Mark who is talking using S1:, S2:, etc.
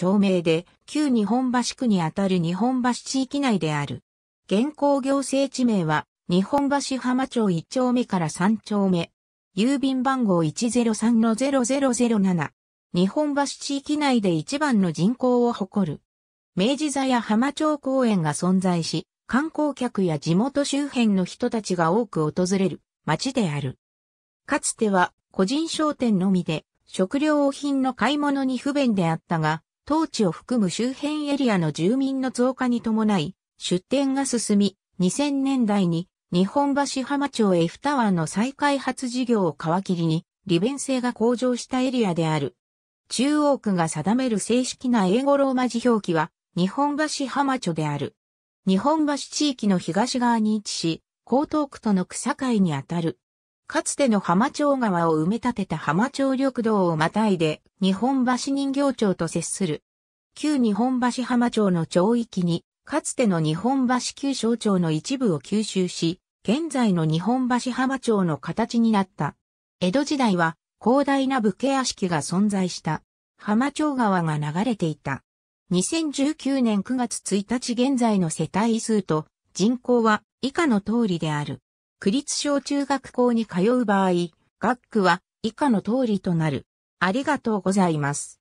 S1: 町名で、旧日本橋区にあたる日本橋地域内である。現行行政地名は、日本橋浜町1丁目から3丁目。郵便番号103-0007。日本橋地域内で一番の人口を誇る。明治座や浜町公園が存在し、観光客や地元周辺の人たちが多く訪れる町である。かつては個人商店のみで食料品の買い物に不便であったが、当地を含む周辺エリアの住民の増加に伴い、出店が進み、2000年代に日本橋浜町 F タワーの再開発事業を皮切りに、利便性が向上したエリアである。中央区が定める正式な英語ローマ字表記は、日本橋浜町である。日本橋地域の東側に位置し、江東区との草海にあたる。かつての浜町川を埋め立てた浜町緑道をまたいで、日本橋人形町と接する。旧日本橋浜町の町域に、かつての日本橋旧省庁の一部を吸収し、現在の日本橋浜町の形になった。江戸時代は広大な武家屋敷が存在した。浜町川が流れていた。2019年9月1日現在の世帯数と人口は以下の通りである。区立小中学校に通う場合、学区は以下の通りとなる。ありがとうございます。